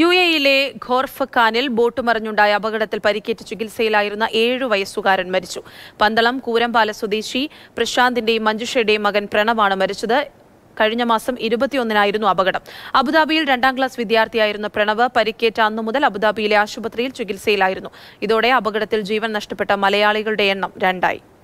U എയിലെ ഖോർഫഖാനിൽ boat മറിഞ്ഞുണ്ടായ അപകടത്തിൽ പരിക്കേറ്റ് ചികിത്സയിലായിരുന്ന ഏഴു വയസ്സുകാരൻ മരിച്ചു പന്തളം കൂരമ്പാല സ്വദേശി പ്രശാന്തിന്റെയും മഞ്ജുഷയുടെയും മകൻ പ്രണവാണ് മരിച്ചത് കഴിഞ്ഞ മാസം ഇരുപത്തിയൊന്നിനായിരുന്നു അപകടം അബുദാബിയിൽ രണ്ടാം ക്ലാസ് വിദ്യാർത്ഥിയായിരുന്ന പ്രണവ് പരിക്കേറ്റ അന്നു മുതൽ അബുദാബിയിലെ ആശുപത്രിയിൽ ചികിത്സയിലായിരുന്നു ഇതോടെ അപകടത്തിൽ ജീവൻ നഷ്ടപ്പെട്ട മലയാളികളുടെ എണ്ണം രണ്ടായി